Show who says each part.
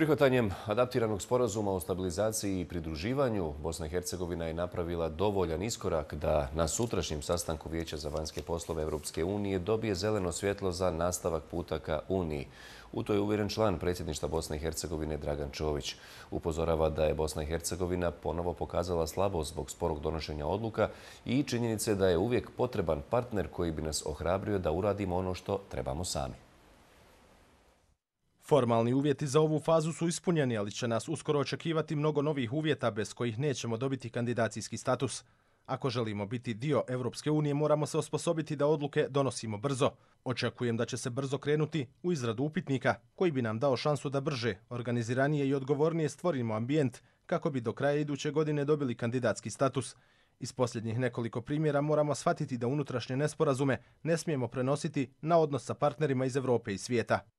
Speaker 1: Prihvatanjem adaptiranog sporazuma o stabilizaciji i pridruživanju Bosna i Hercegovina je napravila dovoljan iskorak da na sutrašnjem sastanku Vijeća za vanjske poslove Europske unije dobije zeleno svjetlo za nastavak puta ka Uniji. U to je uvjeren član predsjedništa Bosne i Hercegovine Dragan Čović. Upozorava da je Bosna i Hercegovina ponovo pokazala slabost zbog sporog donošenja odluka i činjenice da je uvijek potreban partner koji bi nas ohrabrio da uradimo ono što trebamo sami. Formalni uvjeti za ovu
Speaker 2: fazu su ispunjeni, ali će nas uskoro očekivati mnogo novih uvjeta bez kojih nećemo dobiti kandidacijski status. Ako želimo biti dio Evropske unije, moramo se osposobiti da odluke donosimo brzo. Očekujem da će se brzo krenuti u izradu upitnika, koji bi nam dao šansu da brže, organiziranije i odgovornije stvorimo ambijent kako bi do kraja iduće godine dobili kandidatski status. Iz posljednjih nekoliko primjera moramo shvatiti da unutrašnje nesporazume ne smijemo prenositi na odnos sa partnerima iz Evrope i svijeta.